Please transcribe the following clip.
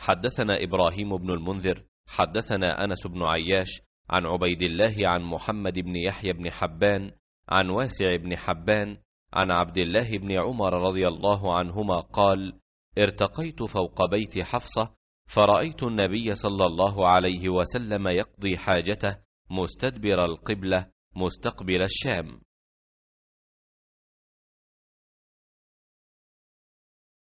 حدثنا إبراهيم بن المنذر حدثنا أنس بن عياش عن عبيد الله عن محمد بن يحيى بن حبان عن واسع بن حبان عن عبد الله بن عمر رضي الله عنهما قال ارتقيت فوق بيت حفصة فرأيت النبي صلى الله عليه وسلم يقضي حاجته مستدبر القبلة مستقبل الشام